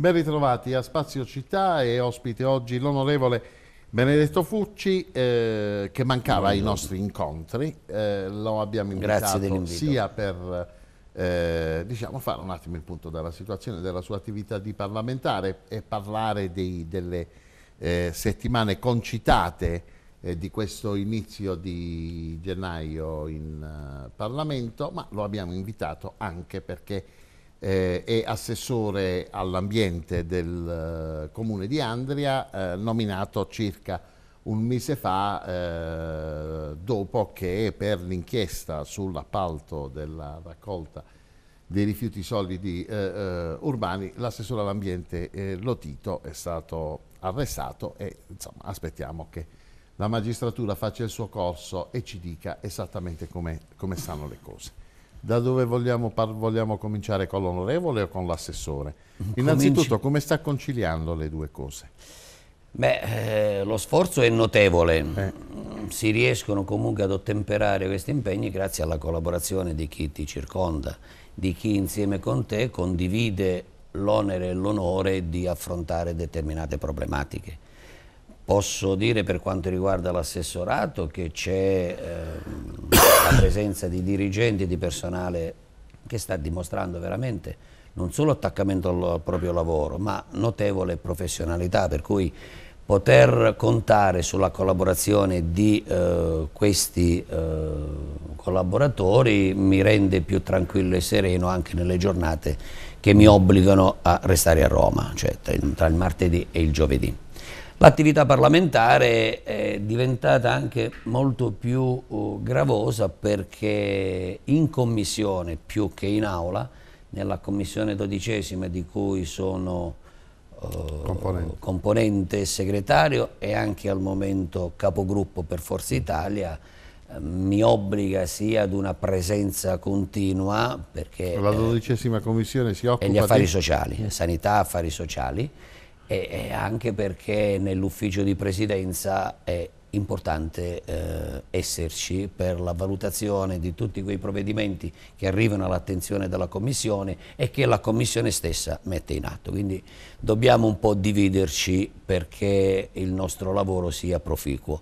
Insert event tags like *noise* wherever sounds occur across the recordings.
Ben ritrovati a Spazio Città e ospite oggi l'onorevole Benedetto Fucci eh, che mancava ai nostri incontri, eh, lo abbiamo invitato sia per eh, diciamo, fare un attimo il punto della situazione della sua attività di parlamentare e parlare dei, delle eh, settimane concitate eh, di questo inizio di gennaio in uh, Parlamento, ma lo abbiamo invitato anche perché eh, e assessore all'ambiente del eh, comune di Andria, eh, nominato circa un mese fa eh, dopo che per l'inchiesta sull'appalto della raccolta dei rifiuti solidi eh, eh, urbani l'assessore all'ambiente Lotito è stato arrestato e insomma, aspettiamo che la magistratura faccia il suo corso e ci dica esattamente come, come stanno le cose. Da dove vogliamo, vogliamo cominciare con l'onorevole o con l'assessore? Mm-hmm. Innanzitutto, come sta conciliando le due cose? Beh, eh, lo sforzo è notevole, eh. Mm, si riescono comunque ad ottemperare questi impegni grazie alla collaborazione di chi ti circonda, di chi insieme con te condivide l'onere e l'onore di affrontare determinate problematiche. Posso dire per quanto riguarda l'assessorato che c'è ehm, la presenza di dirigenti e di personale che sta dimostrando veramente non solo attaccamento al proprio lavoro ma notevole professionalità per cui poter contare sulla collaborazione di eh, questi eh, collaboratori mi rende più tranquillo e sereno anche nelle giornate che mi obbligano a restare a Roma, cioè tra il martedì e il giovedì. L'attività parlamentare è diventata anche molto più uh, gravosa perché in commissione più che in aula, nella commissione dodicesima di cui sono uh, componente. componente. segretario e anche al momento capogruppo per Forza Italia, mi obbliga sia ad una presenza continua perché... La dodicesima commissione si occupa... E gli affari di... sociali, sanità, affari sociali e, e anche perché nell'ufficio di presidenza è importante eh, esserci per la valutazione di tutti quei provvedimenti che arrivano all'attenzione della Commissione e che la Commissione stessa mette in atto. Quindi dobbiamo un po' dividerci perché il nostro lavoro sia proficuo.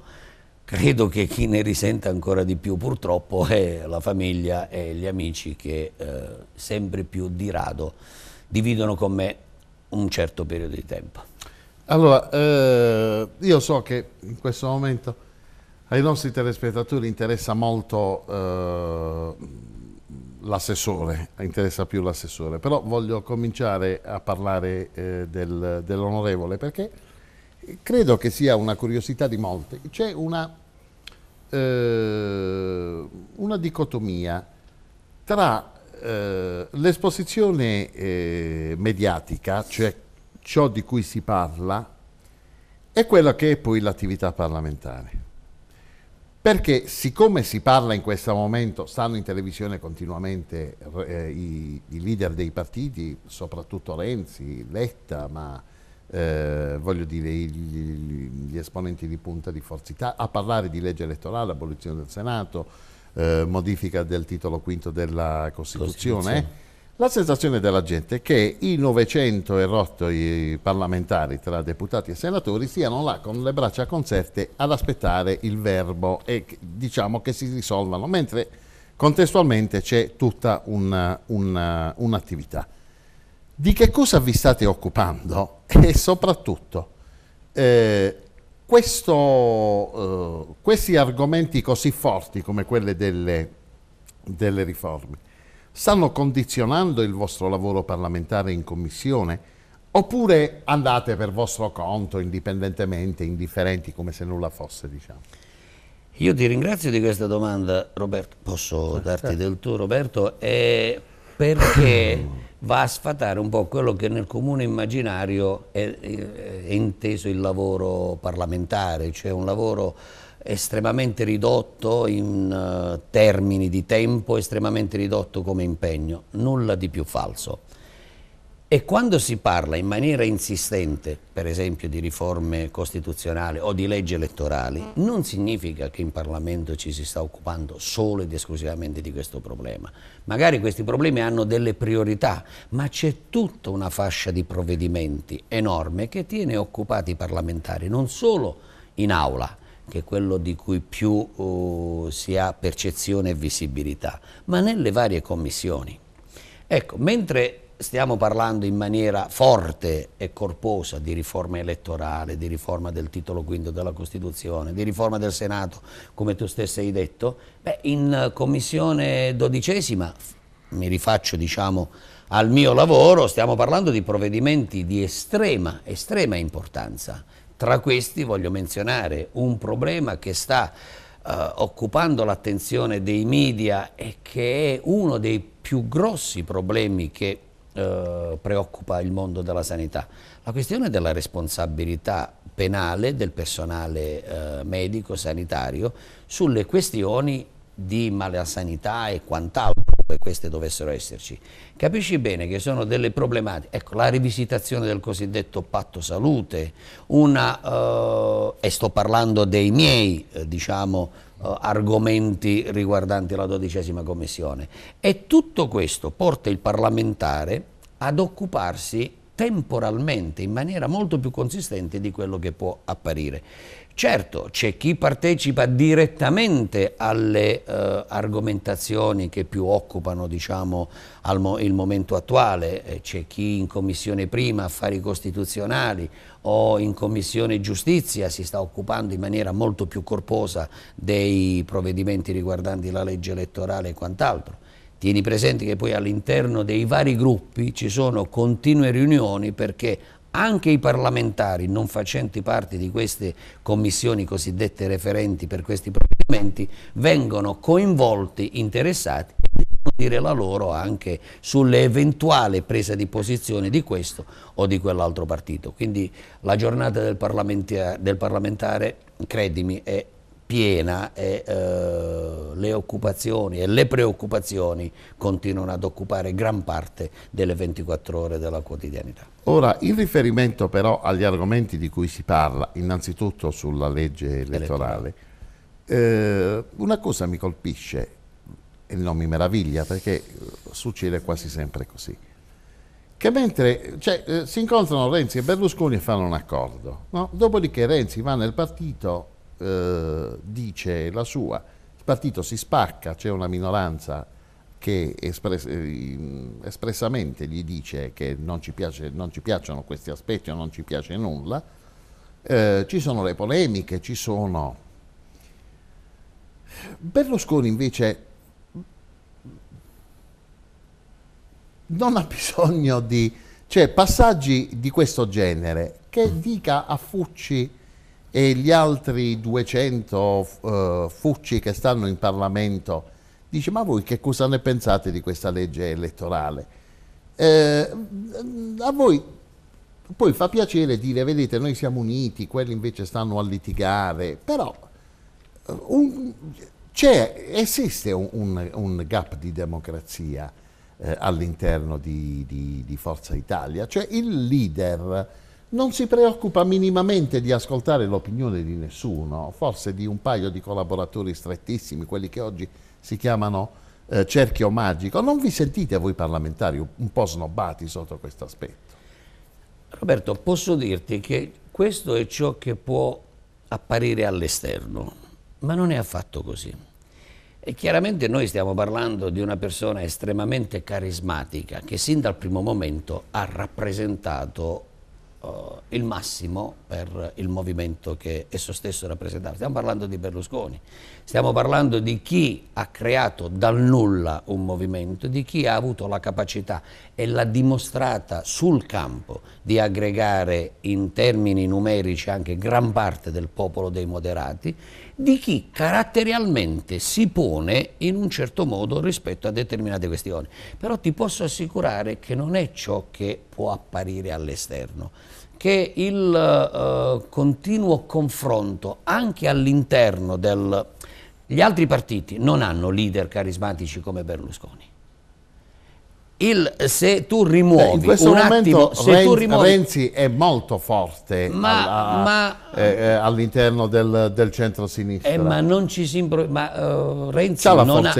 Credo che chi ne risente ancora di più purtroppo è la famiglia e gli amici che eh, sempre più di rado dividono con me un certo periodo di tempo. Allora, eh, io so che in questo momento ai nostri telespettatori interessa molto eh, l'assessore, interessa più l'assessore, però voglio cominciare a parlare eh, del, dell'onorevole perché credo che sia una curiosità di molti. C'è una, eh, una dicotomia tra eh, l'esposizione eh, mediatica, cioè ciò di cui si parla, è quella che è poi l'attività parlamentare. Perché siccome si parla in questo momento, stanno in televisione continuamente eh, i, i, leader dei partiti, soprattutto Renzi, Letta, ma eh, voglio dire gli, gli, esponenti di punta di Forza Italia, a parlare di legge elettorale, abolizione del Senato, eh, modifica del titolo quinto della Costituzione, Costituzione. La sensazione della gente è che i 900 e rotto i parlamentari tra deputati e senatori siano là con le braccia concerte ad aspettare il verbo e diciamo che si risolvano, mentre contestualmente c'è tutta un'attività. Un, un Di che cosa vi state occupando? *laughs* E soprattutto, eh, questo, eh, questi argomenti così forti come quelli delle, delle riforme stanno condizionando il vostro lavoro parlamentare in commissione? Oppure andate per vostro conto, indipendentemente, indifferenti, come se nulla fosse, diciamo? Io ti ringrazio di questa domanda, Roberto. Posso darti certo. del tuo, Roberto? E eh, perché *clears throat* va a sfatare un po' quello che nel comune immaginario è, è inteso il lavoro parlamentare, cioè un lavoro estremamente ridotto in eh, termini di tempo, estremamente ridotto come impegno, nulla di più falso. E quando si parla in maniera insistente, per esempio, di riforme costituzionali o di leggi elettorali, non significa che in Parlamento ci si sta occupando solo ed esclusivamente di questo problema. Magari questi problemi hanno delle priorità, ma c'è tutta una fascia di provvedimenti enorme che tiene occupati i parlamentari, non solo in aula, che è quello di cui più uh, si ha percezione e visibilità, ma nelle varie commissioni. Ecco, mentre stiamo parlando in maniera forte e corposa di riforma elettorale, di riforma del titolo quinto della Costituzione, di riforma del Senato, come tu stessa hai detto, beh, in commissione dodicesima, mi rifaccio diciamo, al mio lavoro, stiamo parlando di provvedimenti di estrema, estrema importanza. Tra questi voglio menzionare un problema che sta eh, occupando l'attenzione dei media e che è uno dei più grossi problemi che eh, preoccupa il mondo della sanità, la questione della responsabilità penale del personale eh, medico sanitario sulle questioni di malasanità e quant'altro che queste dovessero esserci. Capisci bene che sono delle problematiche, ecco la rivisitazione del cosiddetto patto salute, una, eh, e sto parlando dei miei, eh, diciamo, eh, argomenti riguardanti la dodicesima commissione. E tutto questo porta il parlamentare ad occuparsi temporalmente in maniera molto più consistente di quello che può apparire. Certo, c'è chi partecipa direttamente alle eh, argomentazioni che più occupano diciamo, mo il momento attuale, eh, c'è chi in Commissione Prima Affari Costituzionali o in Commissione Giustizia si sta occupando in maniera molto più corposa dei provvedimenti riguardanti la legge elettorale e quant'altro. Tieni presente che poi all'interno dei vari gruppi ci sono continue riunioni perché anche i parlamentari non facenti parte di queste commissioni cosiddette referenti per questi provvedimenti vengono coinvolti, interessati e devono dire la loro anche sull'eventuale presa di posizione di questo o di quell'altro partito. Quindi la giornata del parlamentare, del parlamentare credimi, è piena e eh, le occupazioni e le preoccupazioni continuano ad occupare gran parte delle 24 ore della quotidianità. Ora, in riferimento però agli argomenti di cui si parla, innanzitutto sulla legge elettorale, eh, una cosa mi colpisce e non mi meraviglia perché eh, succede quasi sempre così che mentre cioè, eh, si incontrano Renzi e Berlusconi e fanno un accordo, no? dopodiché Renzi va nel partito eh, dice la sua, il partito si spacca, c'è una minoranza che espress eh, espressamente gli dice che non ci, piace, non ci, piacciono questi aspetti o non ci piace nulla, eh, ci sono le polemiche, ci sono... Berlusconi invece non ha *laughs* bisogno di... cioè passaggi di questo genere che mm. dica a Fucci e gli altri 200 uh, eh, fucci che stanno in Parlamento, dice ma voi che cosa ne pensate di questa legge elettorale? Eh, a voi poi fa piacere dire, vedete, noi siamo uniti, quelli invece stanno a litigare, però eh, un, esiste un, un, gap di democrazia eh, all'interno di, di, di, Forza Italia, cioè il leader non si preoccupa minimamente di ascoltare l'opinione di nessuno, forse di un paio di collaboratori strettissimi, quelli che oggi si chiamano eh, cerchio magico. Non vi sentite voi parlamentari un po' snobbati sotto questo aspetto? Roberto, posso dirti che questo è ciò che può apparire all'esterno, ma non è affatto così. E chiaramente noi stiamo parlando di una persona estremamente carismatica che sin dal primo momento ha rappresentato uh, il massimo per il movimento che esso stesso rappresentava. Stiamo parlando di Berlusconi, stiamo parlando di chi ha creato dal nulla un movimento, di chi ha avuto la capacità e l'ha dimostrata sul campo di aggregare in termini numerici anche gran parte del popolo dei moderati di chi caratterialmente si pone in un certo modo rispetto a determinate questioni. Però ti posso assicurare che non è ciò che può apparire all'esterno che il eh, continuo confronto anche all'interno degli altri partiti non hanno leader carismatici come Berlusconi. Il, se tu rimuovi Beh, un momento, attimo, Renzi, rimuovi... Renzi, è molto forte eh, eh, all'interno del, del centro-sinistra. Eh, ma non ci si ma, uh, Renzi non ha,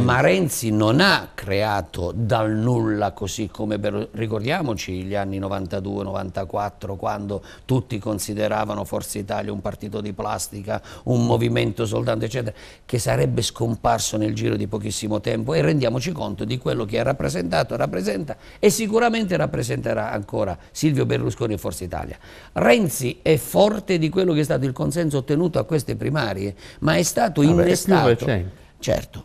ma Renzi non ha creato dal nulla così come per, ricordiamoci gli anni 92-94 quando tutti consideravano Forza Italia un partito di plastica, un movimento soltanto eccetera, che sarebbe scomparso nel giro di pochissimo tempo e rendiamoci conto di quello che ha rappresentato rappresentato, rappresenta e sicuramente rappresenterà ancora Silvio Berlusconi e Forza Italia. Renzi è forte di quello che è stato il consenso ottenuto a queste primarie, ma è stato Vabbè, innestato. È più recente. certo.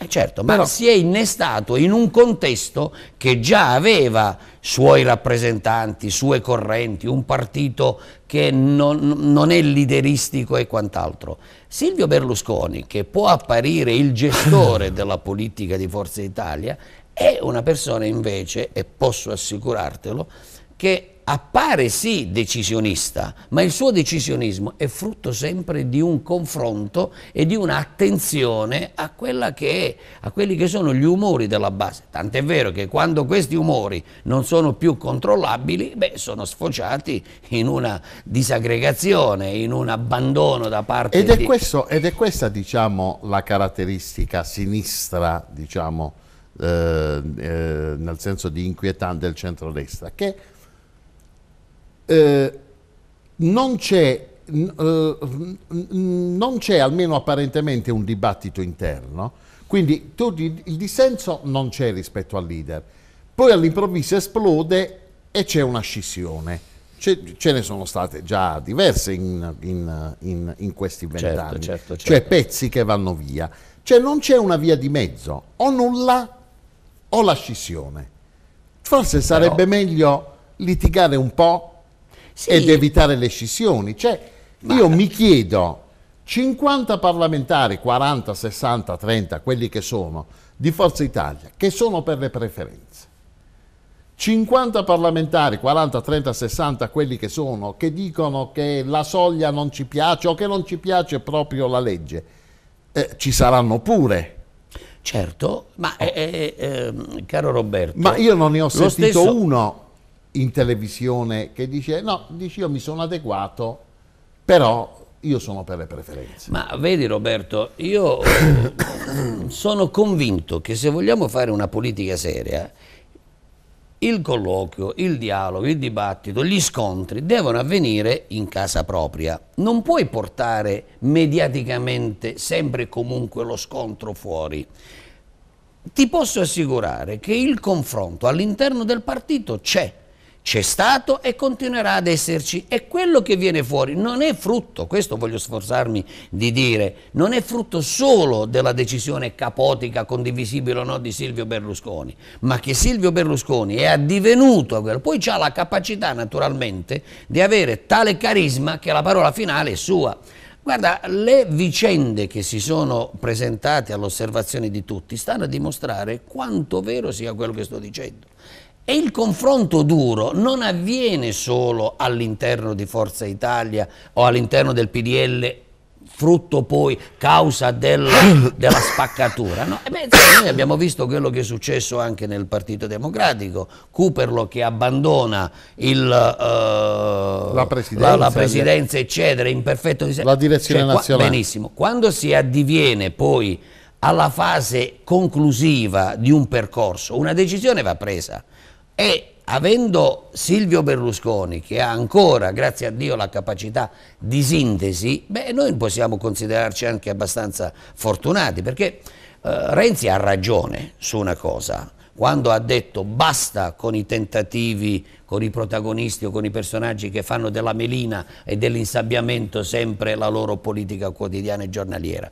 Eh certo, ma Però, si è innestato in un contesto che già aveva suoi rappresentanti, sue correnti, un partito che non, non è lideristico e quant'altro. Silvio Berlusconi, che può apparire il gestore *laughs* della politica di Forza Italia, è una persona invece, e posso assicurartelo, che appare sì decisionista, ma il suo decisionismo è frutto sempre di un confronto e di un'attenzione a, è, a quelli che sono gli umori della base. Tant'è vero che quando questi umori non sono più controllabili, beh, sono sfociati in una disaggregazione, in un abbandono da parte ed è di... Questo, ed è questa, diciamo, la caratteristica sinistra, diciamo, eh, eh, nel senso di inquietante del centro-destra, che eh, non c'è eh, non c'è almeno apparentemente un dibattito interno, quindi il dissenso non c'è rispetto al leader. Poi all'improvviso esplode e c'è una scissione. Ce, ne sono state già diverse in, in, in, in questi certo, vent'anni, certo, cioè certo, certo. cioè pezzi che vanno via. Cioè non c'è una via di mezzo, o nulla o la scissione. Forse sarebbe Però... meglio litigare un po' sì. ed evitare le scissioni. Cioè, Ma... io mi chiedo, 50 parlamentari, 40, 60, 30, quelli che sono, di Forza Italia, che sono per le preferenze. 50 parlamentari, 40, 30, 60, quelli che sono, che dicono che la soglia non ci piace o che non ci piace proprio la legge, eh, ci saranno pure. Certo, ma oh. eh, eh, eh, caro Roberto... Ma io non ne ho sentito stesso... uno in televisione che dice no, dice io mi sono adeguato, però io sono per le preferenze. Ma vedi Roberto, io *coughs* sono convinto che se vogliamo fare una politica seria, il colloquio, il dialogo, il dibattito, gli scontri devono avvenire in casa propria. Non puoi portare mediaticamente sempre e comunque lo scontro fuori ti posso assicurare che il confronto all'interno del partito c'è, c'è stato e continuerà ad esserci e quello che viene fuori non è frutto, questo voglio sforzarmi di dire, non è frutto solo della decisione capotica, condivisibile o no, di Silvio Berlusconi, ma che Silvio Berlusconi è addivenuto, poi ha la capacità naturalmente di avere tale carisma che la parola finale è sua. Guarda, le vicende che si sono presentate all'osservazione di tutti stanno a dimostrare quanto vero sia quello che sto dicendo. E il confronto duro non avviene solo all'interno di Forza Italia o all'interno del PDL frutto poi, causa del, *coughs* della spaccatura. No? Beh, noi abbiamo visto quello che è successo anche nel Partito Democratico, Cooperlo che abbandona il, uh, la, presidenza, la, la, eh. presidenza, eccetera, in perfetto disegno. La direzione cioè, nazionale. benissimo, quando si addiviene poi alla fase conclusiva di un percorso, una decisione va presa e avendo Silvio Berlusconi che ha ancora, grazie a Dio, la capacità di sintesi, beh, noi possiamo considerarci anche abbastanza fortunati perché eh, Renzi ha ragione su una cosa, quando ha detto basta con i tentativi, con i protagonisti o con i personaggi che fanno della melina e dell'insabbiamento sempre la loro politica quotidiana e giornaliera.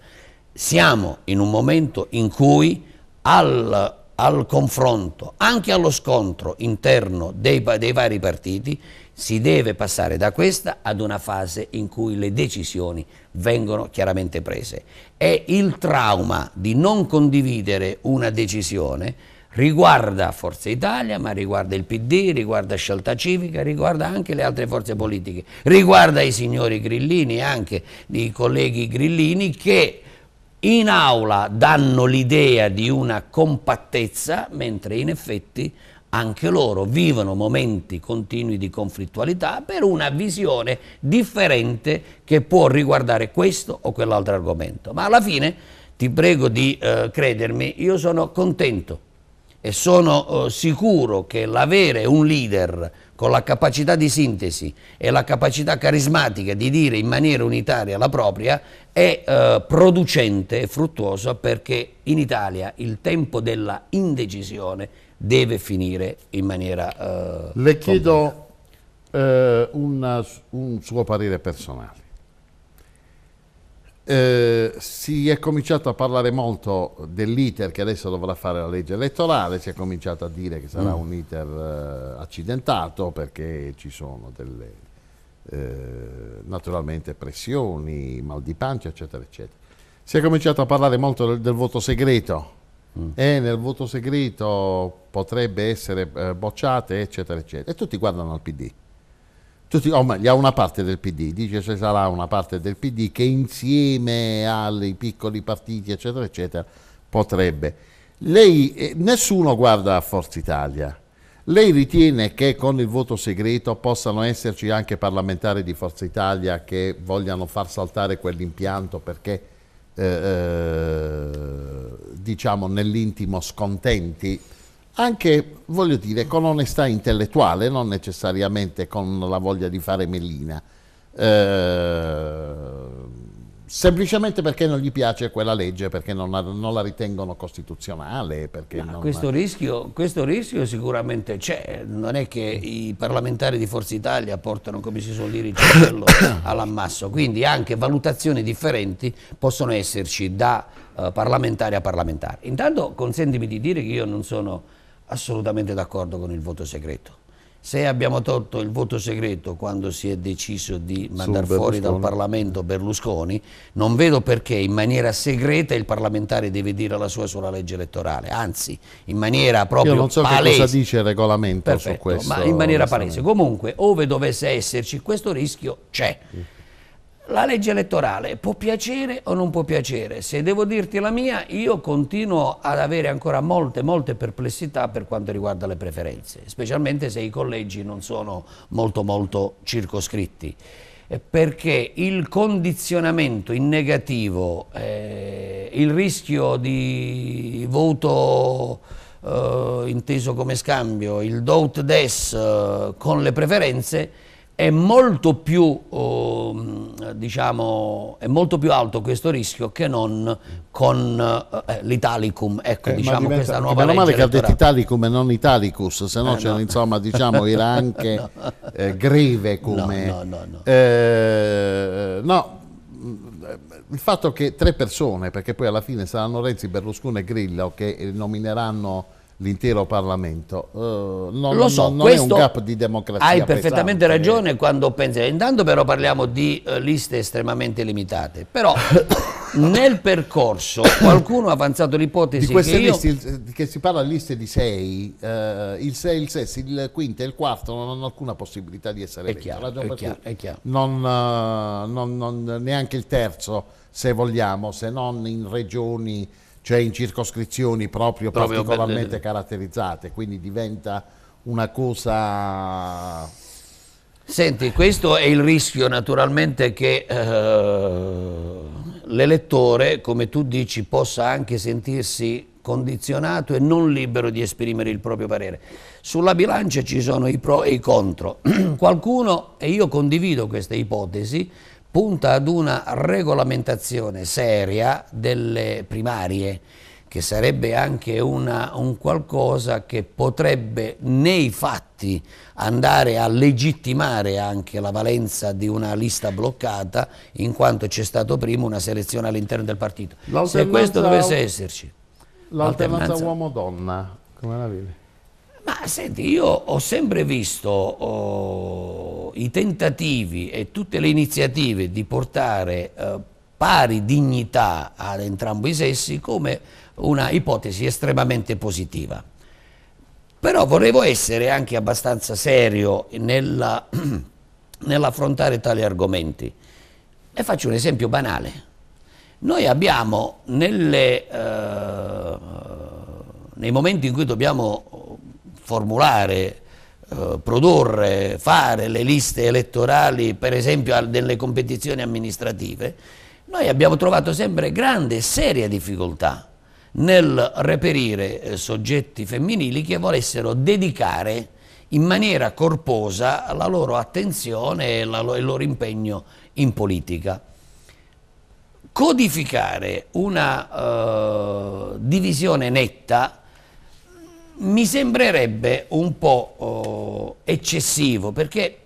Siamo in un momento in cui al al confronto, anche allo scontro interno dei, dei, vari partiti, si deve passare da questa ad una fase in cui le decisioni vengono chiaramente prese. E il trauma di non condividere una decisione riguarda Forza Italia, ma riguarda il PD, riguarda Scelta Civica, riguarda anche le altre forze politiche, riguarda i signori Grillini, e anche i colleghi Grillini che in aula danno l'idea di una compattezza, mentre in effetti anche loro vivono momenti continui di conflittualità per una visione differente che può riguardare questo o quell'altro argomento. Ma alla fine ti prego di eh, credermi, io sono contento e sono eh, sicuro che l'avere un leader con la capacità di sintesi e la capacità carismatica di dire in maniera unitaria la propria, è eh, producente e fruttuoso perché in Italia il tempo della indecisione deve finire in maniera... Eh, Le chiedo eh, una, un suo parere personale. Eh, si è cominciato a parlare molto dell'iter che adesso dovrà fare la legge elettorale, si è cominciato a dire che sarà mm. un iter eh, accidentato perché ci sono delle eh, naturalmente pressioni, mal di pancia, eccetera, eccetera. Si è cominciato a parlare molto del, del voto segreto mm. e eh, nel voto segreto potrebbe essere bocciate, eccetera, eccetera. E tutti guardano al PD tutti, o oh, meglio, ha una parte del PD, dice se sarà una parte del PD che insieme ai piccoli partiti, eccetera, eccetera, potrebbe. Lei, eh, nessuno guarda a Forza Italia. Lei ritiene che con il voto segreto possano esserci anche parlamentari di Forza Italia che vogliano far saltare quell'impianto perché, eh, eh diciamo, nell'intimo scontenti anche, voglio dire, con onestà intellettuale, non necessariamente con la voglia di fare mellina, eh, semplicemente perché non gli piace quella legge, perché non, ha, non la ritengono costituzionale. Non... Questo, rischio, questo, rischio, sicuramente c'è, non è che i parlamentari di Forza Italia portano, come si suol dire, il cervello *coughs* all'ammasso, quindi anche valutazioni differenti possono esserci da uh, eh, parlamentare a parlamentare. Intanto consentimi di dire che io non sono assolutamente d'accordo con il voto segreto. Se abbiamo tolto il voto segreto quando si è deciso di mandare fuori dal Parlamento Berlusconi, non vedo perché in maniera segreta il parlamentare deve dire la sua sulla legge elettorale, anzi in maniera proprio palese. Io non so palese. cosa dice il regolamento Perfetto, su questo. ma in maniera palese. Comunque, ove dovesse esserci, questo rischio c'è. Sì la legge elettorale può piacere o non può piacere? Se devo dirti la mia, io continuo ad avere ancora molte, molte perplessità per quanto riguarda le preferenze, specialmente se i collegi non sono molto, molto circoscritti, eh, perché il condizionamento in negativo, eh, il rischio di voto eh, inteso come scambio, il doubt des eh, con le preferenze, è molto più, eh, diciamo, è molto più alto questo rischio che non con eh, eh l'italicum, ecco eh, diciamo diventa, questa nuova legge male che ha detto italicum e non italicus, se no, eh, no. insomma diciamo era anche *laughs* no. Eh, greve come... No, no, no, no. Mm, il fatto che tre persone, perché poi alla fine saranno Renzi, Berlusconi e Grillo che nomineranno l'intero Parlamento. Uh, non, Lo so, non, non è un gap di democrazia. Hai perfettamente ragione quando pensi. Intanto però parliamo di uh, liste estremamente limitate. Però *coughs* nel percorso qualcuno ha avanzato l'ipotesi di queste che io... liste, eh, che si parla di liste di sei, uh, il 6, il 6, il quinto e il quarto non hanno alcuna possibilità di essere eletti. Non, non, neanche il terzo, se vogliamo, se non in regioni cioè in circoscrizioni proprio, proprio particolarmente belle. caratterizzate, quindi diventa una cosa... Senti, questo è il rischio naturalmente che eh, l'elettore, come tu dici, possa anche sentirsi condizionato e non libero di esprimere il proprio parere. Sulla bilancia ci sono i pro e i contro. *clears throat* Qualcuno, e io condivido questa ipotesi, punta ad una regolamentazione seria delle primarie, che sarebbe anche una, un qualcosa che potrebbe nei fatti andare a legittimare anche la valenza di una lista bloccata in quanto c'è stato prima una selezione all'interno del partito. Se questo dovesse esserci. L'alternanza uomo-donna, come la vedi? Ma senti, io ho sempre visto oh, i tentativi e tutte le iniziative di portare eh, pari dignità ad entrambi i sessi come una ipotesi estremamente positiva. Però volevo essere anche abbastanza serio nella, *clears throat* nell'affrontare tali argomenti. E faccio un esempio banale. Noi abbiamo nelle, eh, nei momenti in cui dobbiamo formulare, eh, produrre, fare le liste elettorali, per esempio delle competizioni amministrative, noi abbiamo trovato sempre grande e seria difficoltà nel reperire eh, soggetti femminili che volessero dedicare in maniera corposa la loro attenzione e la, il loro impegno in politica. Codificare una eh, divisione netta mi sembrerebbe un po' oh, eccessivo perché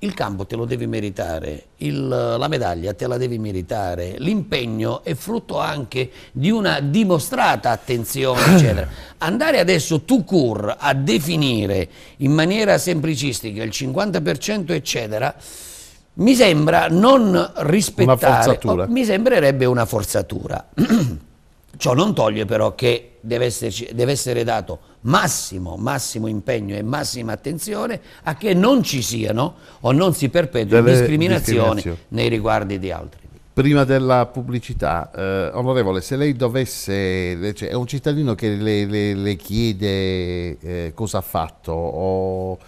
il campo te lo devi meritare, il, la medaglia te la devi meritare, l'impegno è frutto anche di una dimostrata attenzione, *clears throat* eccetera. Andare adesso tu cur a definire in maniera semplicistica il 50%, eccetera, mi sembra non rispettare, una oh, mi sembrerebbe una forzatura. *clears throat* Ciò non toglie però che deve, esserci, deve essere dato massimo, massimo, impegno e massima attenzione a che non ci siano o non si perpetuino discriminazioni nei riguardi di altri. Prima della pubblicità, eh, onorevole, se lei dovesse, cioè, è un cittadino che le, le, le chiede eh, cosa ha fatto o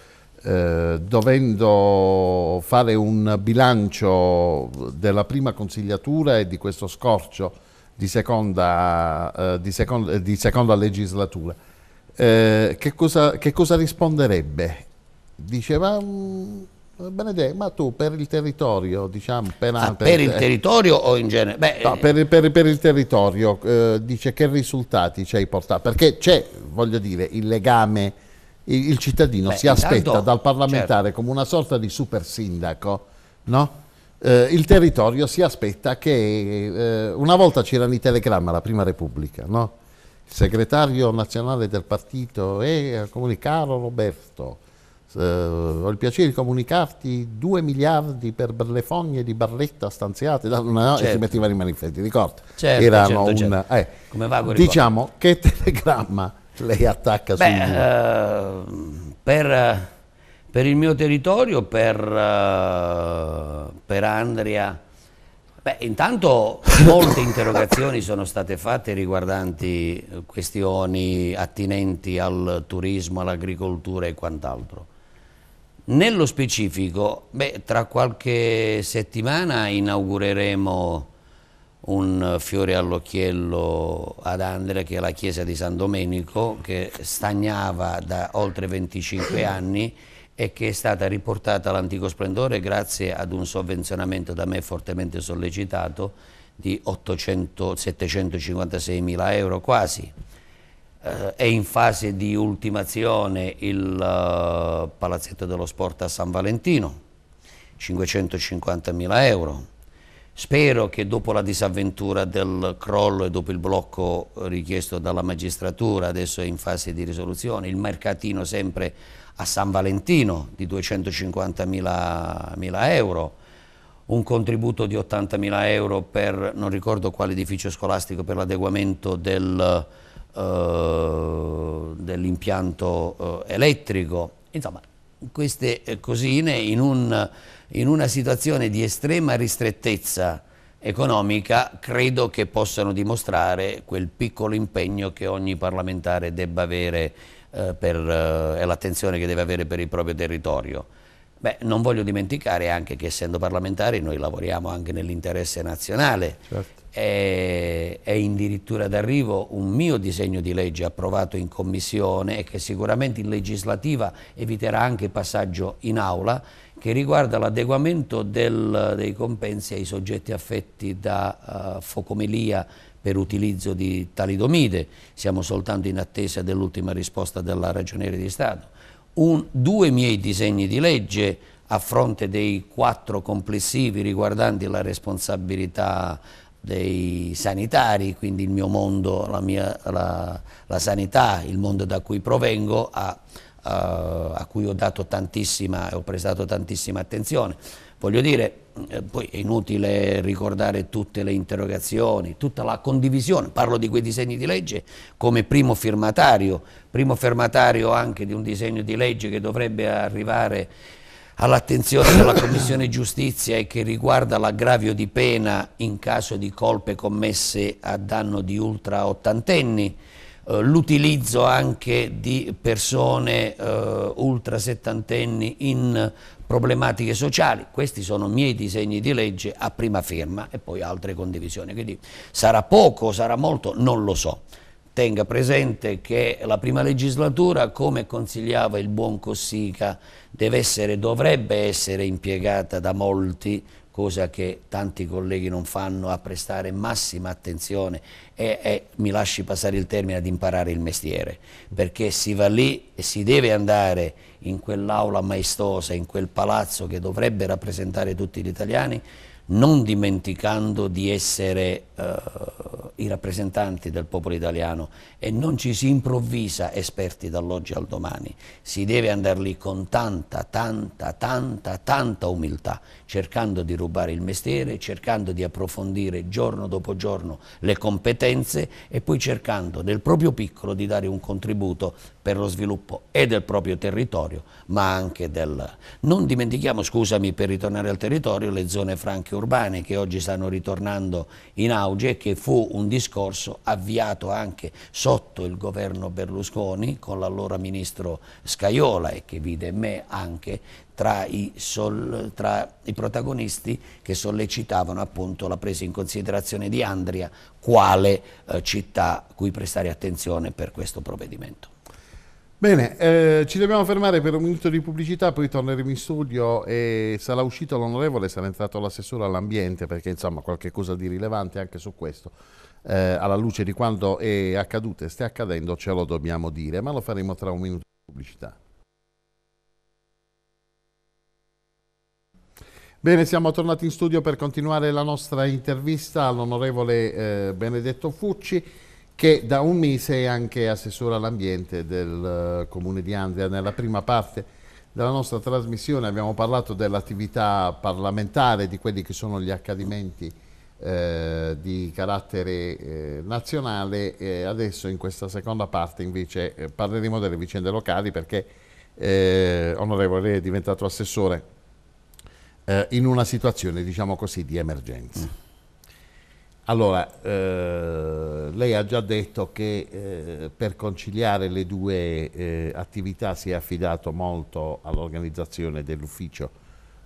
eh, dovendo fare un bilancio della prima consigliatura e di questo scorcio, di seconda, eh, di seconda, eh, di seconda legislatura, eh, che cosa, che, cosa, risponderebbe? Diceva... Mm, Benedetto, ma tu per il territorio, diciamo, per, ah, per il territorio o in genere? Beh, no, per, per, per, il territorio eh, dice che risultati ci hai portato, perché c'è, voglio dire, il legame, il, il cittadino beh, si aspetta dal parlamentare certo. come una sorta di super sindaco, no? eh, il territorio si aspetta che eh, una volta c'erano i telegrammi alla Prima Repubblica, no? il segretario nazionale del partito è eh, caro Roberto, eh, ho il piacere di comunicarti 2 miliardi per le fogne di Barletta stanziate da una, certo. e si certo. mettevano i manifesti, ricordo? Certo, Erano certo, un, certo. Eh, Come vago diciamo che *laughs* telegramma lei attacca Beh, su... Uh, per... Uh per il mio territorio, per, eh, per Andria, Beh, intanto molte *laughs* interrogazioni sono state fatte riguardanti questioni attinenti al turismo, all'agricoltura e quant'altro. Nello specifico, beh, tra qualche settimana inaugureremo un fiore all'occhiello ad Andrea, che è la chiesa di San Domenico, che stagnava da oltre 25 *coughs* anni e che è stata riportata all'antico splendore grazie ad un sovvenzionamento da me fortemente sollecitato di 800, 756 mila euro quasi. Eh, è in fase di ultimazione il uh, palazzetto dello sport a San Valentino, 550 mila euro. Spero che dopo la disavventura del crollo e dopo il blocco richiesto dalla magistratura, adesso è in fase di risoluzione, il mercatino sempre a San Valentino di 250.000 euro, un contributo di 80.000 euro per, non ricordo quale edificio scolastico, per l'adeguamento del, eh, dell'impianto eh, elettrico. Insomma, queste eh, cosine in, un, in una situazione di estrema ristrettezza economica, credo che possano dimostrare quel piccolo impegno che ogni parlamentare debba avere eh, eh, e l'attenzione che deve avere per il proprio territorio. Beh, non voglio dimenticare anche che essendo parlamentari noi lavoriamo anche nell'interesse nazionale. Certo. È, è addirittura d'arrivo un mio disegno di legge approvato in commissione e che sicuramente in legislativa eviterà anche passaggio in aula che riguarda l'adeguamento dei compensi ai soggetti affetti da uh, focomelia per utilizzo di talidomide, siamo soltanto in attesa dell'ultima risposta della Ragioneria di Stato. Un, due miei disegni di legge a fronte dei quattro complessivi riguardanti la responsabilità dei sanitari, quindi il mio mondo, la, mia, la, la sanità, il mondo da cui provengo, ha eh, a cui ho dato tantissima, ho prestato tantissima attenzione. Voglio dire, eh, poi è inutile ricordare tutte le interrogazioni, tutta la condivisione, parlo di quei disegni di legge come primo firmatario, primo firmatario anche di un disegno di legge che dovrebbe arrivare all'attenzione della Commissione Giustizia e che riguarda l'aggravio di pena in caso di colpe commesse a danno di ultra ottantenni eh, l'utilizzo anche di persone eh, ultra settantenni in problematiche sociali, questi sono miei disegni di legge a prima firma e poi altre condivisioni, quindi sarà poco, sarà molto, non lo so. Tenga presente che la prima legislatura, come consigliava il buon Cossica, deve essere, dovrebbe essere impiegata da molti cosa che tanti colleghi non fanno, a prestare massima attenzione e, e, mi lasci passare il termine ad imparare il mestiere, perché si va lì e si deve andare in quell'aula maestosa, in quel palazzo che dovrebbe rappresentare tutti gli italiani non dimenticando di essere eh, i rappresentanti del popolo italiano e non ci si improvvisa esperti dall'oggi al domani, si deve andare lì con tanta, tanta, tanta, tanta umiltà, cercando di rubare il mestiere, cercando di approfondire giorno dopo giorno le competenze e poi cercando nel proprio piccolo di dare un contributo per lo sviluppo e del proprio territorio, ma anche del... Non dimentichiamo, scusami per ritornare al territorio, le zone franche urbane che oggi stanno ritornando in auge e che fu un discorso avviato anche sotto il governo Berlusconi con l'allora ministro Scaiola e che vide me anche tra i, sol, tra i, protagonisti che sollecitavano appunto la presa in considerazione di Andria quale eh, città cui prestare attenzione per questo provvedimento. Bene, eh, ci dobbiamo fermare per un minuto di pubblicità, poi torneremo in studio e sarà uscito l'onorevole, sarà entrato l'assessore all'ambiente perché insomma qualche cosa di rilevante anche su questo. Eh, alla luce di quanto è accaduto e sta accadendo ce lo dobbiamo dire, ma lo faremo tra un minuto di pubblicità. Bene, siamo tornati in studio per continuare la nostra intervista all'onorevole eh, Benedetto Fucci che da un mese è anche assessore all'ambiente del eh, Comune di Andria. Nella prima parte della nostra trasmissione abbiamo parlato dell'attività parlamentare, di quelli che sono gli accadimenti eh, di carattere eh, nazionale e adesso in questa seconda parte invece eh, parleremo delle vicende locali perché eh, onorevole è diventato assessore eh, in una situazione diciamo così di emergenza. Mm. Allora, eh, lei ha già detto che eh, per conciliare le due eh, attività si è affidato molto all'organizzazione dell'ufficio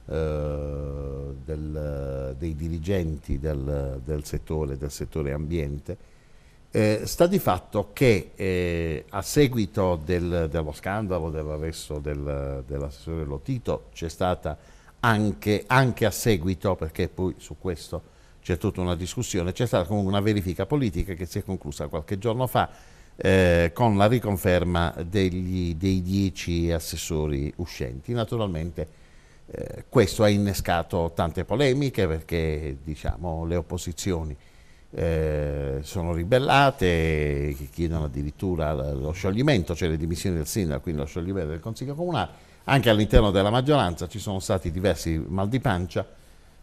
eh, dei dirigenti del, del, settore, del settore ambiente. Eh, sta di fatto che eh, a seguito del, dello scandalo dell'arresto del, dell'assessore Lotito c'è stata anche, anche a seguito, perché poi su questo c'è tutta una discussione, c'è stata comunque una verifica politica che si è conclusa qualche giorno fa eh, con la riconferma degli, dei dieci assessori uscenti. Naturalmente eh, questo ha innescato tante polemiche perché diciamo, le opposizioni eh, sono ribellate, chiedono addirittura lo scioglimento, cioè le dimissioni del sindaco, quindi lo scioglimento del Consiglio Comunale. Anche all'interno della maggioranza ci sono stati diversi mal di pancia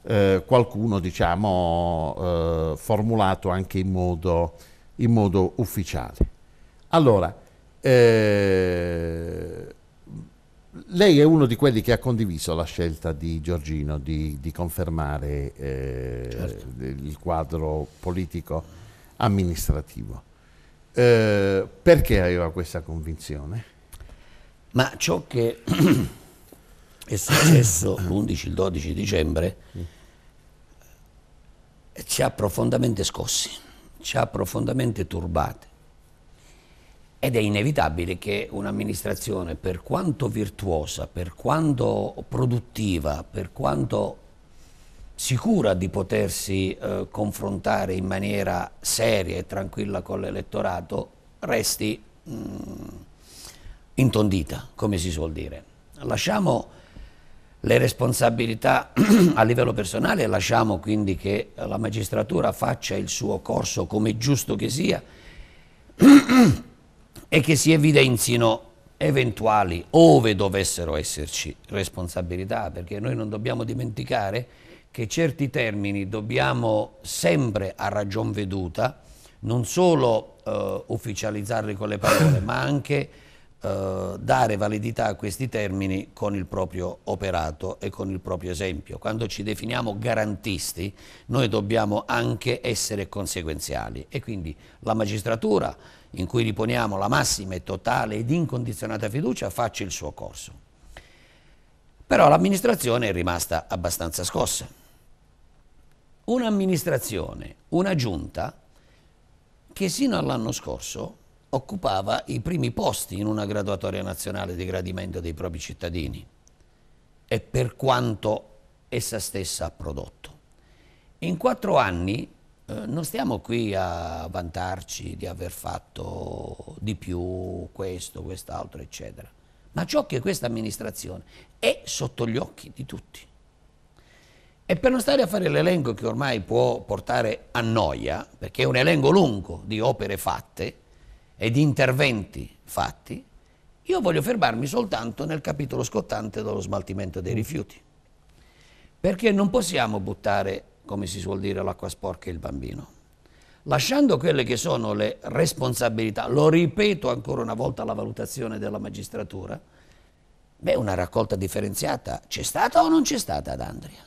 eh, qualcuno diciamo, eh, formulato anche in modo, in modo ufficiale. Allora, eh, lei è uno di quelli che ha condiviso la scelta di Giorgino di, di confermare eh, certo. il quadro politico amministrativo. Eh, perché aveva questa convinzione? Ma ciò che *clears throat* è successo l'11, il 12 dicembre, ci ha profondamente scossi, ci ha profondamente turbati. Ed è inevitabile che un'amministrazione, per quanto virtuosa, per quanto produttiva, per quanto sicura di potersi eh, confrontare in maniera seria e tranquilla con l'elettorato, resti mh, mm, intondita, come si suol dire. Lasciamo le responsabilità *clears throat* a livello personale lasciamo quindi che la magistratura faccia il suo corso come giusto che sia *clears throat* e che si evidenzino eventuali, ove dovessero esserci, responsabilità, perché noi non dobbiamo dimenticare che certi termini dobbiamo sempre a ragion veduta non solo eh, ufficializzarli con le parole, *clears throat* ma anche eh, dare validità a questi termini con il proprio operato e con il proprio esempio. Quando ci definiamo garantisti noi dobbiamo anche essere conseguenziali e quindi la magistratura in cui riponiamo la massima e totale ed incondizionata fiducia faccia il suo corso. Però l'amministrazione è rimasta abbastanza scossa. Un'amministrazione, una giunta che sino all'anno scorso occupava i primi posti in una graduatoria nazionale di gradimento dei propri cittadini e per quanto essa stessa ha prodotto. In quattro anni eh, non stiamo qui a vantarci di aver fatto di più questo, quest'altro, eccetera, ma ciò che questa amministrazione è sotto gli occhi di tutti. E per non stare a fare l'elenco che ormai può portare a noia, perché è un elenco lungo di opere fatte, e di interventi fatti, io voglio fermarmi soltanto nel capitolo scottante dello smaltimento dei rifiuti, perché non possiamo buttare, come si suol dire, l'acqua sporca e il bambino, lasciando quelle che sono le responsabilità, lo ripeto ancora una volta la valutazione della magistratura, beh una raccolta differenziata c'è stata o non c'è stata ad Andria?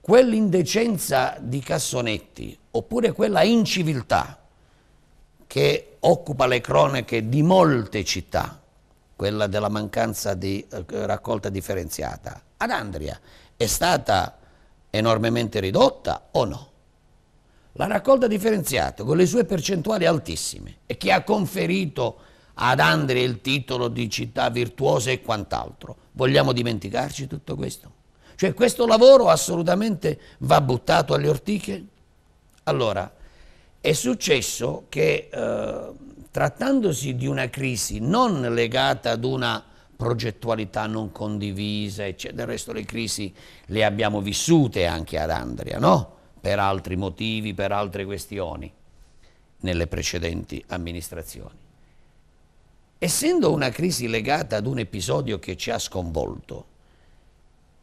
Quell'indecenza di Cassonetti oppure quella inciviltà che occupa le cronache di molte città, quella della mancanza di eh, raccolta differenziata, ad Andria è stata enormemente ridotta o no? La raccolta differenziata con le sue percentuali altissime e che ha conferito ad Andria il titolo di città virtuosa e quant'altro, vogliamo dimenticarci tutto questo? Cioè questo lavoro assolutamente va buttato alle ortiche? Allora, è successo che eh, trattandosi di una crisi non legata ad una progettualità non condivisa, eccetera. Del resto le crisi le abbiamo vissute anche ad Andria, no? Per altri motivi, per altre questioni, nelle precedenti amministrazioni. Essendo una crisi legata ad un episodio che ci ha sconvolto,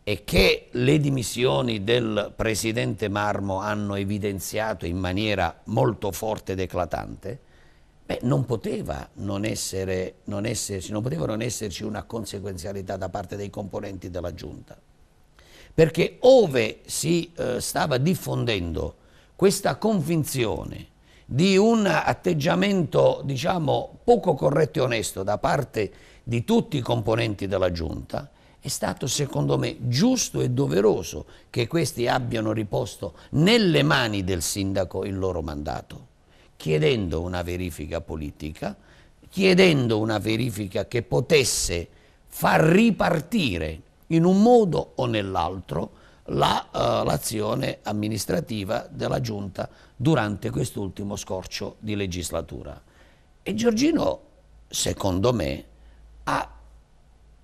e che le dimissioni del presidente Marmo hanno evidenziato in maniera molto forte ed eclatante, beh, non, poteva non, essere, non, esserci, non poteva non esserci una conseguenzialità da parte dei componenti della Giunta. Perché ove si eh, stava diffondendo questa convinzione di un atteggiamento, diciamo, poco corretto e onesto da parte di tutti i componenti della Giunta, è stato secondo me giusto e doveroso che questi abbiano riposto nelle mani del sindaco il loro mandato, chiedendo una verifica politica, chiedendo una verifica che potesse far ripartire in un modo o nell'altro eh, l'azione la, uh, amministrativa della Giunta durante quest'ultimo scorcio di legislatura. E Giorgino, secondo me, ha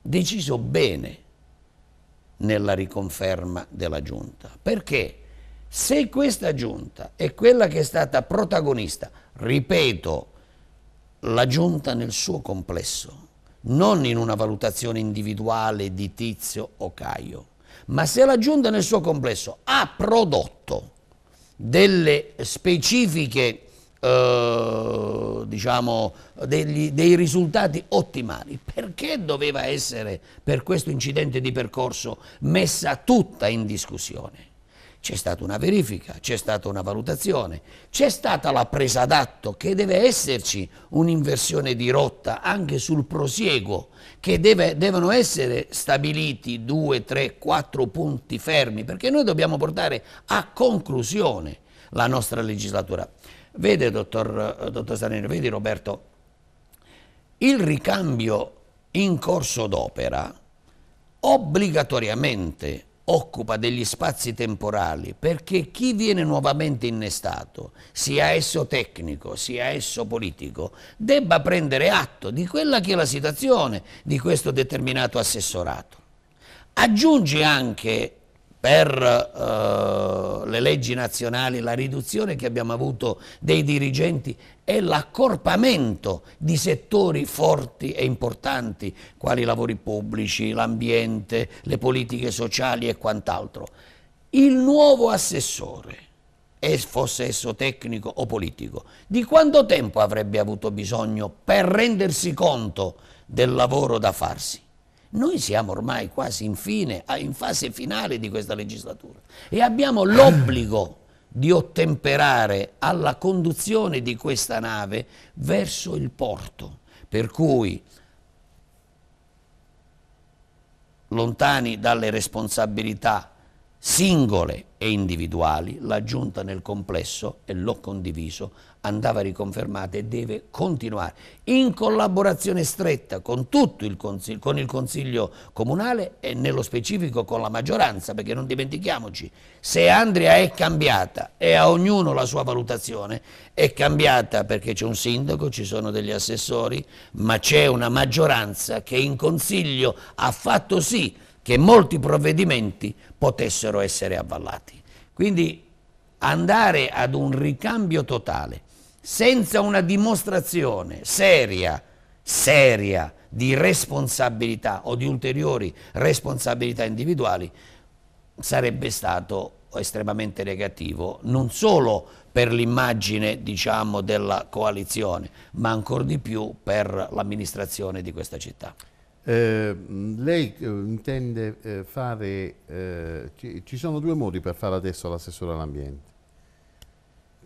deciso bene nella riconferma della giunta, perché se questa giunta è quella che è stata protagonista, ripeto, la giunta nel suo complesso, non in una valutazione individuale di Tizio o Caio, ma se la giunta nel suo complesso ha prodotto delle specifiche eh, diciamo, degli, dei risultati ottimali. Perché doveva essere per questo incidente di percorso messa tutta in discussione? C'è stata una verifica, c'è stata una valutazione, c'è stata la presa d'atto che deve esserci un'inversione di rotta anche sul prosieguo, che deve, devono essere stabiliti due, tre, quattro punti fermi, perché noi dobbiamo portare a conclusione la nostra legislatura. Vede, dottor, eh, dottor Stanino, vedi Roberto, il ricambio in corso d'opera obbligatoriamente occupa degli spazi temporali perché chi viene nuovamente innestato, sia esso tecnico, sia esso politico, debba prendere atto di quella che è la situazione di questo determinato assessorato. Aggiunge anche per eh, le leggi nazionali, la riduzione che abbiamo avuto dei dirigenti e l'accorpamento di settori forti e importanti, quali i lavori pubblici, l'ambiente, le politiche sociali e quant'altro. Il nuovo assessore, fosse esso tecnico o politico, di quanto tempo avrebbe avuto bisogno per rendersi conto del lavoro da farsi? Noi siamo ormai quasi in fine, in fase finale di questa legislatura e abbiamo l'obbligo di ottemperare alla conduzione di questa nave verso il porto, per cui lontani dalle responsabilità singole e individuali, la Giunta nel complesso, e l'ho condiviso, andava riconfermata e deve continuare in collaborazione stretta con tutto il Consiglio, con il Consiglio Comunale e nello specifico con la maggioranza, perché non dimentichiamoci, se Andrea è cambiata e a ognuno la sua valutazione, è cambiata perché c'è un sindaco, ci sono degli assessori, ma c'è una maggioranza che in Consiglio ha fatto sì che molti provvedimenti potessero essere avvallati. Quindi andare ad un ricambio totale senza una dimostrazione seria, seria di responsabilità o di ulteriori responsabilità individuali, sarebbe stato estremamente negativo non solo per l'immagine diciamo, della coalizione, ma ancora di più per l'amministrazione di questa città. Eh, lei eh, intende eh, fare, eh, ci, ci, sono due modi per fare adesso l'assessore all'ambiente.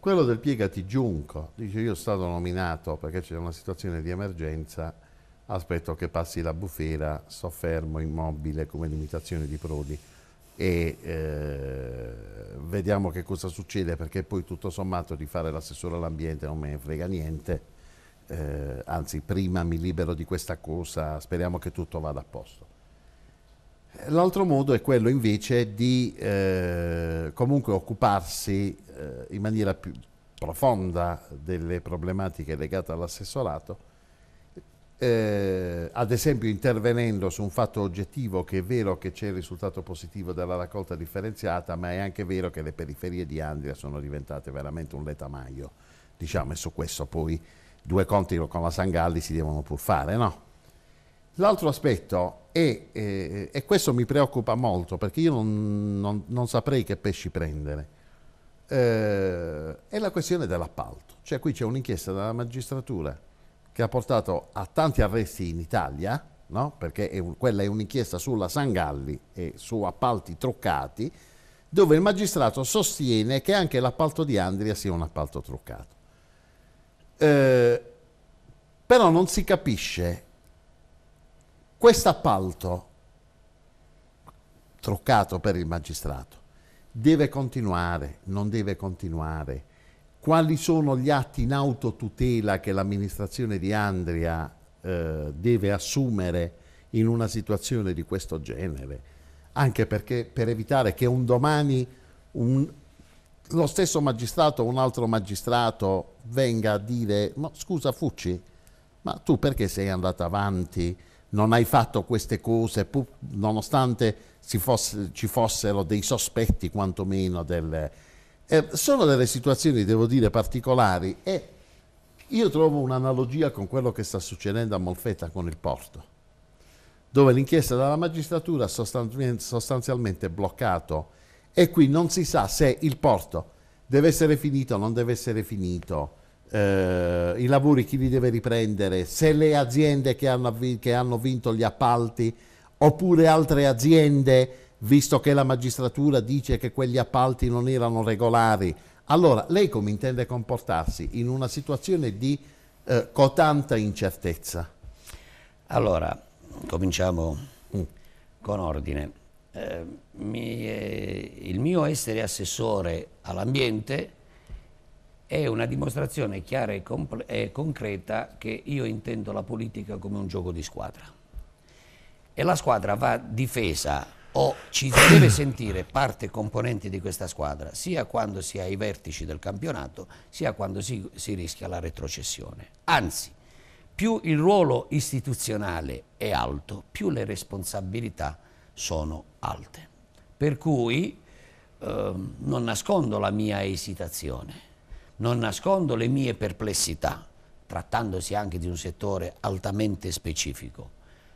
Quello del piegati giunco, dice io sono stato nominato perché c'è una situazione di emergenza, aspetto che passi la bufera, sto fermo, immobile come limitazione di Prodi e eh, vediamo che cosa succede perché poi tutto sommato di fare l'assessore all'ambiente non me ne frega niente, eh, anzi prima mi libero di questa cosa, speriamo che tutto vada a posto. L'altro modo è quello invece di eh, comunque occuparsi eh, in maniera più profonda delle problematiche legate all'assessorato, eh, ad esempio intervenendo su un fatto oggettivo che è vero che c'è il risultato positivo della raccolta differenziata, ma è anche vero che le periferie di Andria sono diventate veramente un letamaio, diciamo, e su questo poi due conti con la Sangalli si devono pur fare, no? L'altro aspetto e, eh, e, questo mi preoccupa molto perché io non, non, non saprei che pesci prendere. Eh, è la questione dell'appalto, cioè qui c'è un'inchiesta della magistratura che ha portato a tanti arresti in Italia, no? perché è un, quella è un'inchiesta sulla Sangalli e su appalti truccati, dove il magistrato sostiene che anche l'appalto di Andria sia un appalto truccato. Eh, però non si capisce Quest'appalto, truccato per il magistrato, deve continuare, non deve continuare? Quali sono gli atti in autotutela che l'amministrazione di Andria eh, deve assumere in una situazione di questo genere? Anche perché per evitare che un domani un, lo stesso magistrato o un altro magistrato venga a dire ma scusa Fucci, ma tu perché sei andato avanti? non hai fatto queste cose pur, nonostante fosse, ci fossero dei sospetti quantomeno delle, eh, sono delle situazioni devo dire particolari e io trovo un'analogia con quello che sta succedendo a Molfetta con il porto dove l'inchiesta della magistratura ha sostanzialmente, sostanzialmente bloccato e qui non si sa se il porto deve essere finito o non deve essere finito eh, i lavori chi li deve riprendere, se le aziende che hanno, che hanno vinto gli appalti oppure altre aziende, visto che la magistratura dice che quegli appalti non erano regolari. Allora, lei come intende comportarsi in una situazione di eh, cotanta incertezza? Allora, cominciamo mm. con ordine. Eh, mi, eh, il mio essere assessore all'ambiente è una dimostrazione chiara e, e, concreta che io intendo la politica come un gioco di squadra. E la squadra va difesa o ci si deve *coughs* sentire parte componente di questa squadra, sia quando si è ai vertici del campionato, sia quando si, si rischia la retrocessione. Anzi, più il ruolo istituzionale è alto, più le responsabilità sono alte. Per cui eh, non nascondo la mia esitazione non nascondo le mie perplessità, trattandosi anche di un settore altamente specifico,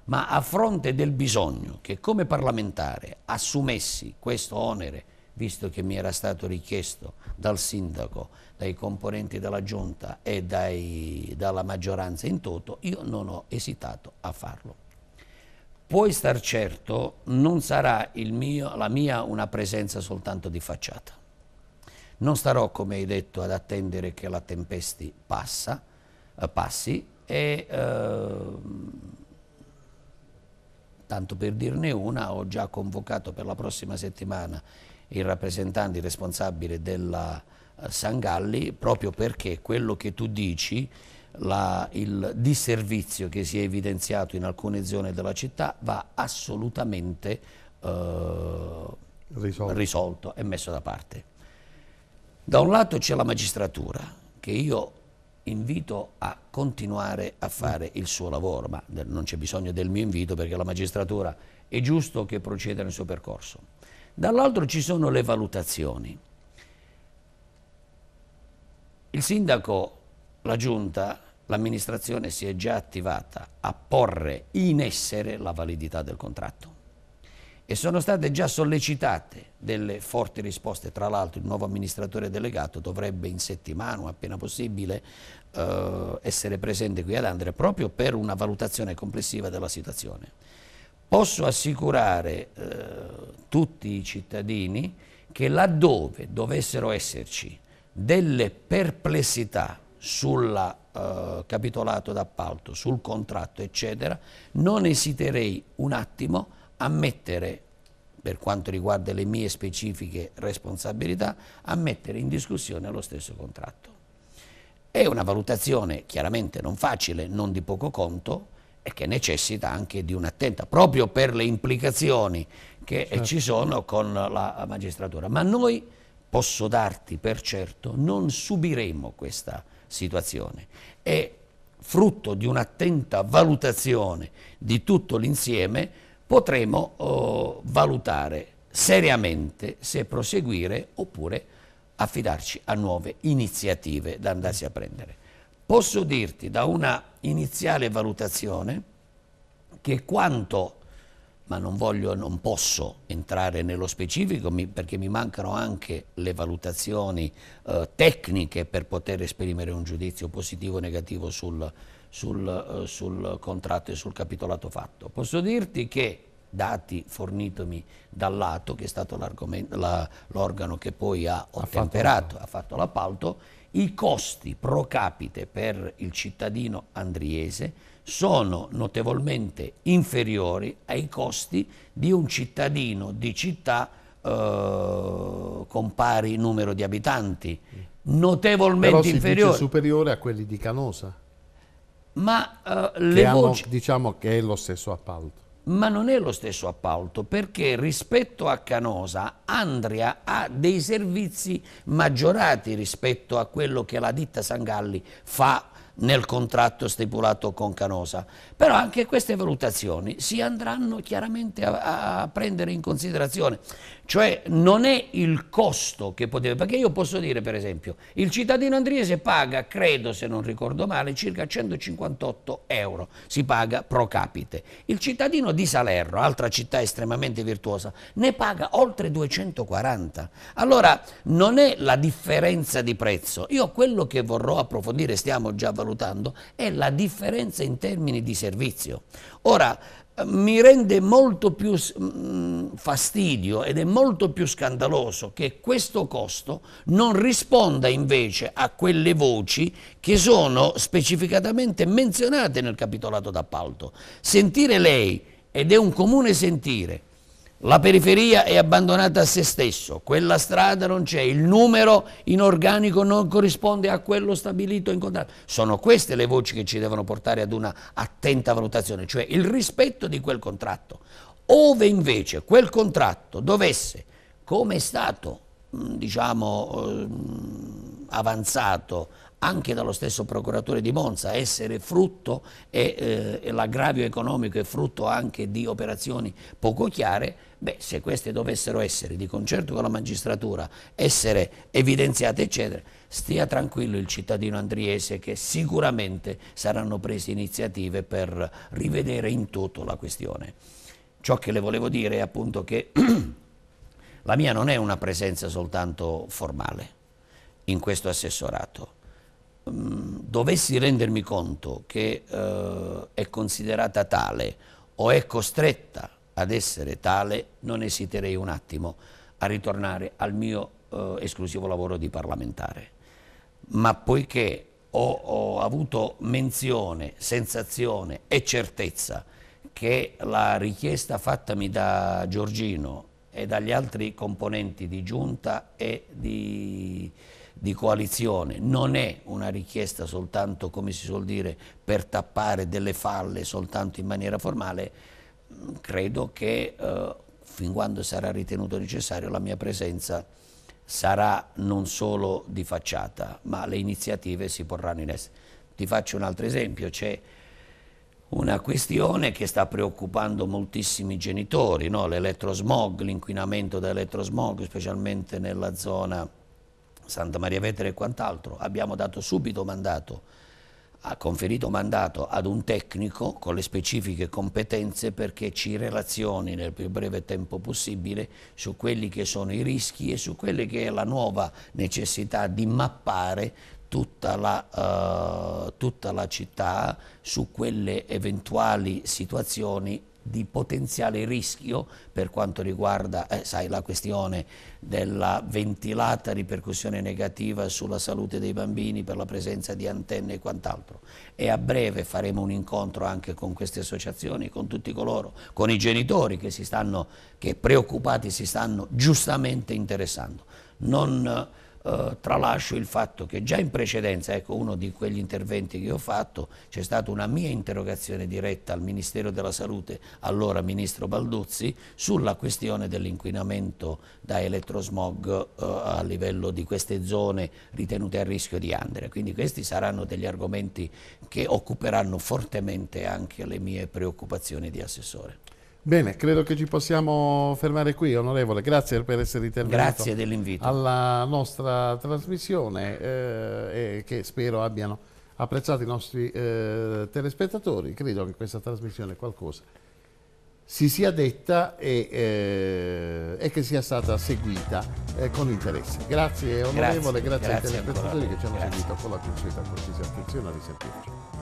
ma a fronte del bisogno che come parlamentare assumessi questo onere, visto che mi era stato richiesto dal sindaco, dai componenti della giunta e dai, dalla maggioranza in toto, io non ho esitato a farlo. Puoi star certo, non sarà mio, la mia una presenza soltanto di facciata non starò, come hai detto, ad attendere che la tempesta passa, eh, passi e eh, tanto per dirne una ho già convocato per la prossima settimana il rappresentante il responsabile della eh, Sangalli proprio perché quello che tu dici la, il disservizio che si è evidenziato in alcune zone della città va assolutamente eh, risolto. risolto e messo da parte. Da un lato c'è la magistratura, che io invito a continuare a fare il suo lavoro, ma non c'è bisogno del mio invito perché la magistratura è giusto che proceda nel suo percorso. Dall'altro ci sono le valutazioni. Il sindaco, la giunta, l'amministrazione si è già attivata a porre in essere la validità del contratto e sono state già sollecitate delle forti risposte. Tra l'altro il nuovo amministratore delegato dovrebbe in settimana appena possibile eh, essere presente qui ad Andrea proprio per una valutazione complessiva della situazione. Posso assicurare eh, tutti i cittadini che laddove dovessero esserci delle perplessità sul eh, capitolato d'appalto, sul contratto, eccetera, non esiterei un attimo a ammettere, per quanto riguarda le mie specifiche responsabilità, a mettere in discussione lo stesso contratto. È una valutazione chiaramente non facile, non di poco conto, e che necessita anche di un'attenta, proprio per le implicazioni che certo. ci sono con la magistratura. Ma noi, posso darti per certo, non subiremo questa situazione. È frutto di un'attenta valutazione di tutto l'insieme potremo oh, valutare seriamente se proseguire oppure affidarci a nuove iniziative da andarsi a prendere. Posso dirti da una iniziale valutazione che quanto, ma non voglio, non posso entrare nello specifico perché mi mancano anche le valutazioni eh, tecniche per poter esprimere un giudizio positivo o negativo sul, sul, eh, sul contratto e sul capitolato fatto. Posso dirti che dati fornitomi dall'ATO, che è stato l'organo che poi ha ottemperato, ha fatto l'appalto, i costi pro capite per il cittadino andriese sono notevolmente inferiori ai costi di un cittadino di città eh, con pari numero di abitanti, mm. notevolmente inferiori. superiore a quelli di Canosa ma uh, le che voci... Hanno, diciamo che è lo stesso appalto. Ma non è lo stesso appalto perché rispetto a Canosa Andria ha dei servizi maggiorati rispetto a quello che la ditta Sangalli fa nel contratto stipulato con Canosa. Però anche queste valutazioni si andranno chiaramente a, a prendere in considerazione, cioè non è il costo che poteva, perché io posso dire per esempio, il cittadino andriese paga, credo se non ricordo male, circa 158 euro, si paga pro capite. Il cittadino di Salerno, altra città estremamente virtuosa, ne paga oltre 240. Allora non è la differenza di prezzo, io quello che vorrò approfondire, stiamo già valutando, valutando è la differenza in termini di servizio. Ora, eh, mi rende molto più mm, fastidio ed è molto più scandaloso che questo costo non risponda invece a quelle voci che sono specificatamente menzionate nel capitolato d'appalto. Sentire lei, ed è un comune sentire, la periferia è abbandonata a se stesso, quella strada non c'è, il numero in organico non corrisponde a quello stabilito in contratto. Sono queste le voci che ci devono portare ad una attenta valutazione, cioè il rispetto di quel contratto. Ove invece quel contratto dovesse, come è stato mm, diciamo, ehm, avanzato anche dallo stesso procuratore di Monza, essere frutto e eh, l'aggravio economico è frutto anche di operazioni poco chiare, beh, se queste dovessero essere di concerto con la magistratura, essere evidenziate, eccetera, stia tranquillo il cittadino andriese che sicuramente saranno prese iniziative per rivedere in toto la questione. Ciò che le volevo dire è appunto che *clears throat* la mia non è una presenza soltanto formale in questo assessorato Ehm, dovessi rendermi conto che eh, è considerata tale o è costretta ad essere tale, non esiterei un attimo a ritornare al mio eh, esclusivo lavoro di parlamentare. Ma poiché ho, ho avuto menzione, sensazione e certezza che la richiesta fattami da Giorgino e dagli altri componenti di giunta e di di coalizione, non è una richiesta soltanto, come si suol dire, per tappare delle falle soltanto in maniera formale, mm, credo che eh, fin quando sarà ritenuto necessario la mia presenza sarà non solo di facciata, ma le iniziative si porranno in essere. Ti faccio un altro esempio, c'è una questione che sta preoccupando moltissimi genitori, no? l'elettrosmog, l'inquinamento da elettrosmog, specialmente nella zona Santa Maria Vetere e quant'altro, abbiamo dato subito mandato, ha conferito mandato ad un tecnico con le specifiche competenze perché ci relazioni nel più breve tempo possibile su quelli che sono i rischi e su quelle che è la nuova necessità di mappare Tutta la, uh, tutta la, città su quelle eventuali situazioni di potenziale rischio per quanto riguarda eh, sai, la questione della ventilata ripercussione negativa sulla salute dei bambini per la presenza di antenne e quant'altro. E a breve faremo un incontro anche con queste associazioni, con tutti coloro, con i genitori che, si stanno, che preoccupati si stanno giustamente interessando. Non, eh, tralascio il fatto che già in precedenza, ecco uno di quegli interventi che ho fatto, c'è stata una mia interrogazione diretta al Ministero della Salute, allora Ministro Balduzzi, sulla questione dell'inquinamento da elettrosmog eh, a livello di queste zone ritenute a rischio di Andrea. Quindi questi saranno degli argomenti che occuperanno fortemente anche le mie preoccupazioni di assessore. Bene, credo che ci possiamo fermare qui, onorevole. Grazie per essere intervenuto. Grazie dell'invito. Alla nostra trasmissione eh, che spero abbiano apprezzato i nostri eh, telespettatori. Credo che questa trasmissione qualcosa si sia detta e, eh, e che sia stata seguita eh, con interesse. Grazie onorevole, grazie, grazie, grazie ai telespettatori che ci hanno grazie. seguito con la consueta cortesia attenzione a risentirci.